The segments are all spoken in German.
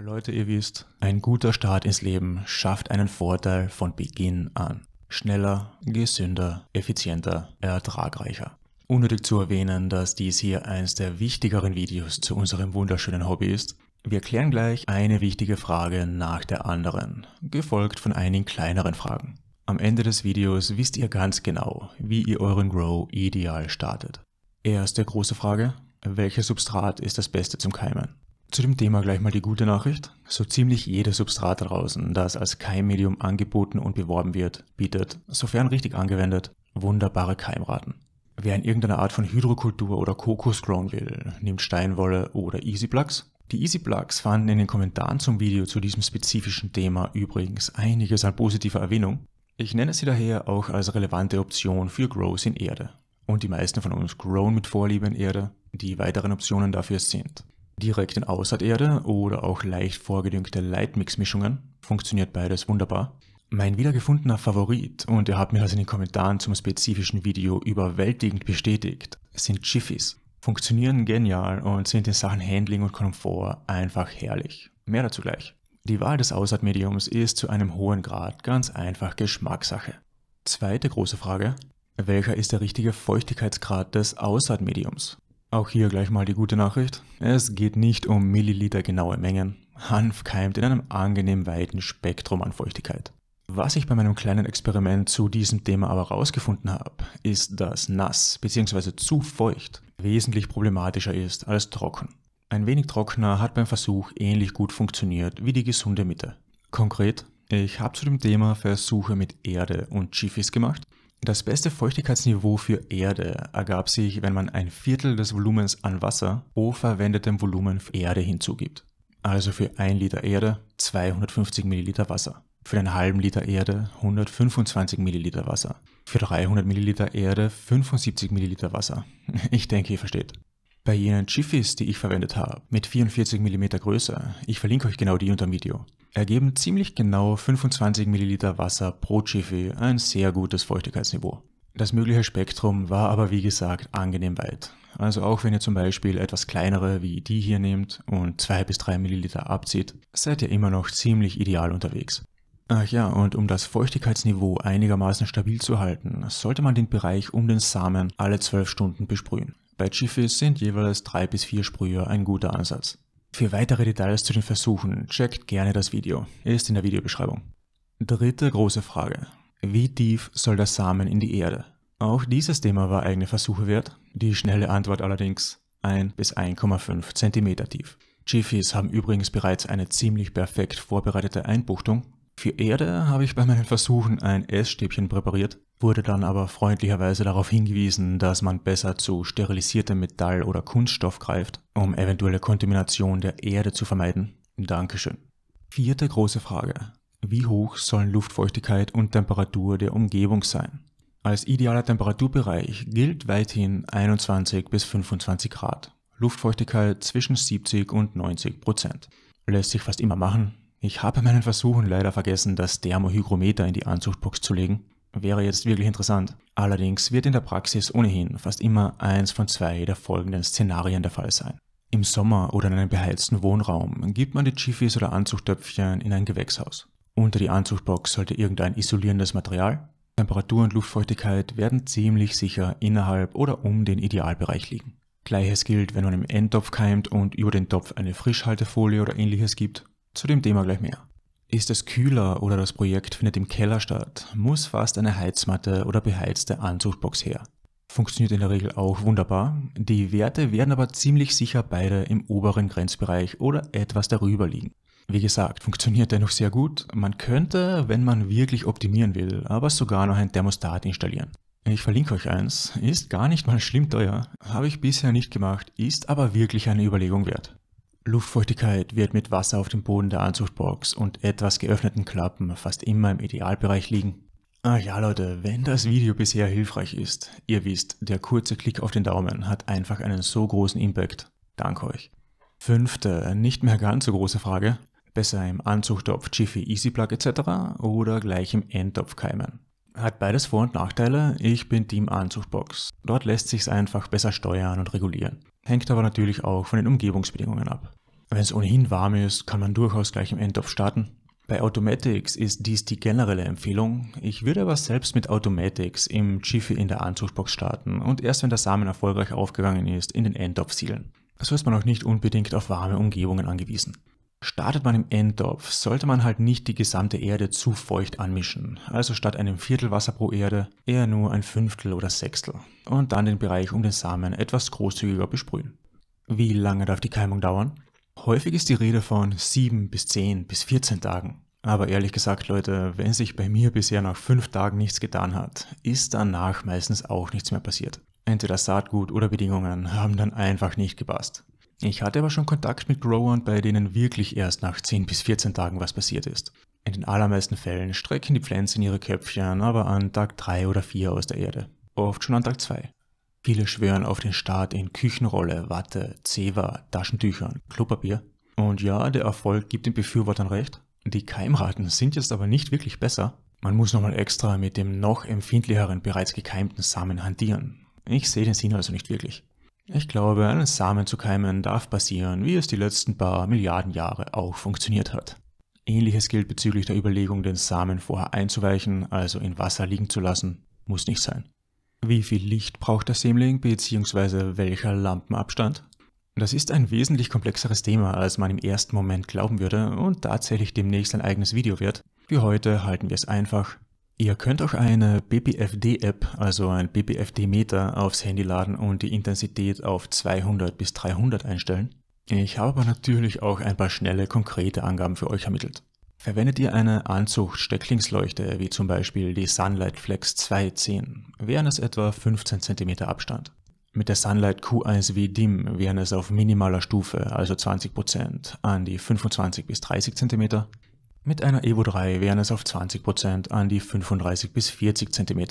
Leute, ihr wisst, ein guter Start ins Leben schafft einen Vorteil von Beginn an. Schneller, gesünder, effizienter, ertragreicher. Unnötig zu erwähnen, dass dies hier eines der wichtigeren Videos zu unserem wunderschönen Hobby ist. Wir klären gleich eine wichtige Frage nach der anderen, gefolgt von einigen kleineren Fragen. Am Ende des Videos wisst ihr ganz genau, wie ihr euren Grow ideal startet. Erste große Frage, welches Substrat ist das beste zum Keimen? Zu dem Thema gleich mal die gute Nachricht. So ziemlich jedes Substrat draußen, das als Keimmedium angeboten und beworben wird, bietet, sofern richtig angewendet, wunderbare Keimraten. Wer in irgendeiner Art von Hydrokultur oder Kokos grown will, nimmt Steinwolle oder Easyplugs. Die Easyplugs fanden in den Kommentaren zum Video zu diesem spezifischen Thema übrigens einiges an positiver Erwähnung. Ich nenne sie daher auch als relevante Option für Grows in Erde. Und die meisten von uns grown mit Vorliebe in Erde, die weiteren Optionen dafür sind direkt in Aussaaterde oder auch leicht vorgedüngte lightmix mischungen Funktioniert beides wunderbar. Mein wiedergefundener Favorit, und er hat mir das in den Kommentaren zum spezifischen Video überwältigend bestätigt, sind Chiffis. Funktionieren genial und sind in Sachen Handling und Komfort einfach herrlich. Mehr dazu gleich. Die Wahl des Aussaatmediums ist zu einem hohen Grad ganz einfach Geschmackssache. Zweite große Frage. Welcher ist der richtige Feuchtigkeitsgrad des Aussaatmediums? Auch hier gleich mal die gute Nachricht. Es geht nicht um Milliliter genaue Mengen. Hanf keimt in einem angenehm weiten Spektrum an Feuchtigkeit. Was ich bei meinem kleinen Experiment zu diesem Thema aber herausgefunden habe, ist, dass nass bzw. zu feucht wesentlich problematischer ist als trocken. Ein wenig trockener hat beim Versuch ähnlich gut funktioniert wie die gesunde Mitte. Konkret, ich habe zu dem Thema Versuche mit Erde und Schiffis gemacht das beste Feuchtigkeitsniveau für Erde ergab sich, wenn man ein Viertel des Volumens an Wasser pro verwendetem Volumen Erde hinzugibt. Also für 1 Liter Erde 250 Milliliter Wasser. Für einen halben Liter Erde 125 Milliliter Wasser. Für 300 Milliliter Erde 75 Milliliter Wasser. Ich denke, ihr versteht bei jenen Jiffys, die ich verwendet habe, mit 44 mm Größe, ich verlinke euch genau die unter dem Video, ergeben ziemlich genau 25 ml Wasser pro Jiffy ein sehr gutes Feuchtigkeitsniveau. Das mögliche Spektrum war aber wie gesagt angenehm weit. Also auch wenn ihr zum Beispiel etwas kleinere wie die hier nehmt und 2 bis 3 ml abzieht, seid ihr immer noch ziemlich ideal unterwegs. Ach ja, und um das Feuchtigkeitsniveau einigermaßen stabil zu halten, sollte man den Bereich um den Samen alle 12 Stunden besprühen. Bei Bettschiffe sind jeweils drei bis vier Sprüher ein guter Ansatz. Für weitere Details zu den Versuchen checkt gerne das Video, ist in der Videobeschreibung. Dritte große Frage. Wie tief soll der Samen in die Erde? Auch dieses Thema war eigene Versuche wert, die schnelle Antwort allerdings 1 bis 1,5 cm tief. Chiffis haben übrigens bereits eine ziemlich perfekt vorbereitete Einbuchtung für Erde habe ich bei meinen Versuchen ein Essstäbchen präpariert, wurde dann aber freundlicherweise darauf hingewiesen, dass man besser zu sterilisiertem Metall oder Kunststoff greift, um eventuelle Kontamination der Erde zu vermeiden. Dankeschön. Vierte große Frage. Wie hoch sollen Luftfeuchtigkeit und Temperatur der Umgebung sein? Als idealer Temperaturbereich gilt weithin 21 bis 25 Grad. Luftfeuchtigkeit zwischen 70 und 90 Prozent. Lässt sich fast immer machen, ich habe meinen Versuchen leider vergessen, das Thermohygrometer in die Anzuchtbox zu legen. Wäre jetzt wirklich interessant. Allerdings wird in der Praxis ohnehin fast immer eins von zwei der folgenden Szenarien der Fall sein. Im Sommer oder in einem beheizten Wohnraum gibt man die Chiffis oder Anzuchttöpfchen in ein Gewächshaus. Unter die Anzuchtbox sollte irgendein isolierendes Material. Temperatur und Luftfeuchtigkeit werden ziemlich sicher innerhalb oder um den Idealbereich liegen. Gleiches gilt, wenn man im Endtopf keimt und über den Topf eine Frischhaltefolie oder ähnliches gibt. Zu dem Thema gleich mehr. Ist es kühler oder das Projekt findet im Keller statt, muss fast eine Heizmatte oder beheizte Anzugsbox her. Funktioniert in der Regel auch wunderbar. Die Werte werden aber ziemlich sicher beide im oberen Grenzbereich oder etwas darüber liegen. Wie gesagt, funktioniert dennoch sehr gut. Man könnte, wenn man wirklich optimieren will, aber sogar noch ein Thermostat installieren. Ich verlinke euch eins, ist gar nicht mal schlimm teuer, habe ich bisher nicht gemacht, ist aber wirklich eine Überlegung wert. Luftfeuchtigkeit wird mit Wasser auf dem Boden der Anzugsbox und etwas geöffneten Klappen fast immer im Idealbereich liegen. Ach ja Leute, wenn das Video bisher hilfreich ist, ihr wisst, der kurze Klick auf den Daumen hat einfach einen so großen Impact. Danke euch. Fünfte, nicht mehr ganz so große Frage. Besser im Anzugtopf Jiffy Easy Plug etc. oder gleich im Endtopf keimen. Hat beides Vor- und Nachteile. Ich bin Team Anzugbox. Dort lässt sich's einfach besser steuern und regulieren. Hängt aber natürlich auch von den Umgebungsbedingungen ab. Wenn es ohnehin warm ist, kann man durchaus gleich im Endtopf starten. Bei Automatics ist dies die generelle Empfehlung. Ich würde aber selbst mit Automatics im Jiffy in der Anzugsbox starten und erst wenn der Samen erfolgreich aufgegangen ist, in den Endtopf zielen. So ist man auch nicht unbedingt auf warme Umgebungen angewiesen. Startet man im Endtopf, sollte man halt nicht die gesamte Erde zu feucht anmischen, also statt einem Viertel Wasser pro Erde eher nur ein Fünftel oder Sechstel und dann den Bereich um den Samen etwas großzügiger besprühen. Wie lange darf die Keimung dauern? Häufig ist die Rede von 7 bis zehn bis 14 Tagen. Aber ehrlich gesagt, Leute, wenn sich bei mir bisher nach 5 Tagen nichts getan hat, ist danach meistens auch nichts mehr passiert. Entweder Saatgut oder Bedingungen haben dann einfach nicht gepasst. Ich hatte aber schon Kontakt mit Growern, bei denen wirklich erst nach 10 bis 14 Tagen was passiert ist. In den allermeisten Fällen strecken die Pflanzen ihre Köpfchen aber an Tag 3 oder 4 aus der Erde, oft schon an Tag 2. Viele schwören auf den Start in Küchenrolle, Watte, Zewa, Taschentüchern, Klopapier. Und ja, der Erfolg gibt den Befürwortern recht. Die Keimraten sind jetzt aber nicht wirklich besser. Man muss nochmal extra mit dem noch empfindlicheren bereits gekeimten Samen hantieren. Ich sehe den Sinn also nicht wirklich. Ich glaube, einen Samen zu keimen darf passieren, wie es die letzten paar Milliarden Jahre auch funktioniert hat. Ähnliches gilt bezüglich der Überlegung, den Samen vorher einzuweichen, also in Wasser liegen zu lassen, muss nicht sein. Wie viel Licht braucht der Sämling bzw. welcher Lampenabstand? Das ist ein wesentlich komplexeres Thema, als man im ersten Moment glauben würde und tatsächlich demnächst ein eigenes Video wird. Für heute halten wir es einfach. Ihr könnt auch eine BPFD-App, also ein BPFD-Meter, aufs Handy laden und die Intensität auf 200 bis 300 einstellen. Ich habe aber natürlich auch ein paar schnelle, konkrete Angaben für euch ermittelt. Verwendet ihr eine Anzucht-Stecklingsleuchte, wie zum Beispiel die Sunlight Flex 210, wären es etwa 15 cm Abstand. Mit der Sunlight Q1W DIM wären es auf minimaler Stufe, also 20%, an die 25 bis 30 cm. Mit einer Evo 3 wären es auf 20% an die 35 bis 40 cm.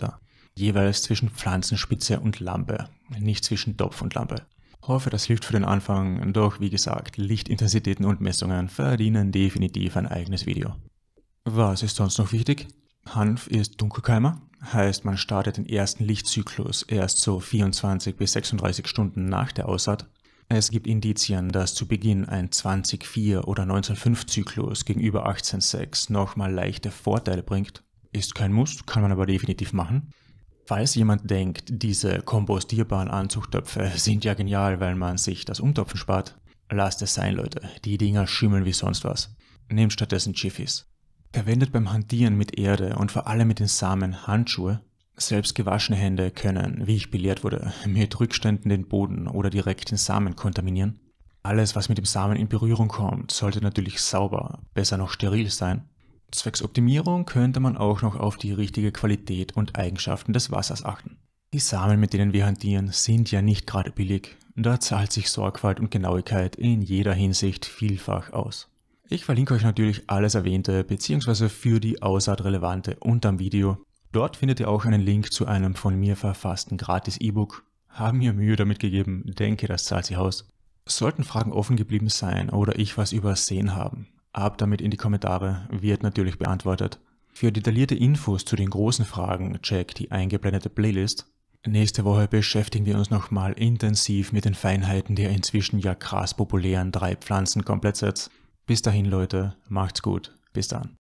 Jeweils zwischen Pflanzenspitze und Lampe, nicht zwischen Topf und Lampe hoffe, das hilft für den Anfang, doch wie gesagt, Lichtintensitäten und Messungen verdienen definitiv ein eigenes Video. Was ist sonst noch wichtig? Hanf ist Dunkelkeimer, heißt man startet den ersten Lichtzyklus erst so 24 bis 36 Stunden nach der Aussaat. Es gibt Indizien, dass zu Beginn ein 20-4 oder 19-5 Zyklus gegenüber 18-6 nochmal leichte Vorteile bringt. Ist kein Muss, kann man aber definitiv machen. Falls jemand denkt, diese kompostierbaren Anzugtöpfe sind ja genial, weil man sich das Umtopfen spart, lasst es sein, Leute. Die Dinger schimmeln wie sonst was. Nehmt stattdessen Chiffis. Verwendet beim Hantieren mit Erde und vor allem mit den Samen Handschuhe. Selbst gewaschene Hände können, wie ich belehrt wurde, mit Rückständen den Boden oder direkt den Samen kontaminieren. Alles, was mit dem Samen in Berührung kommt, sollte natürlich sauber, besser noch steril sein. Zwecks Optimierung könnte man auch noch auf die richtige Qualität und Eigenschaften des Wassers achten. Die Samen, mit denen wir hantieren, sind ja nicht gerade billig, da zahlt sich Sorgfalt und Genauigkeit in jeder Hinsicht vielfach aus. Ich verlinke euch natürlich alles erwähnte bzw. für die Aussaat relevante unterm Video. Dort findet ihr auch einen Link zu einem von mir verfassten gratis E-Book. Haben mir Mühe damit gegeben, denke das zahlt sich aus. Sollten Fragen offen geblieben sein oder ich was übersehen haben, ab damit in die Kommentare, wird natürlich beantwortet. Für detaillierte Infos zu den großen Fragen checkt die eingeblendete Playlist. Nächste Woche beschäftigen wir uns nochmal intensiv mit den Feinheiten der inzwischen ja krass populären drei Pflanzen-Komplettsets. Bis dahin Leute, macht's gut, bis dann.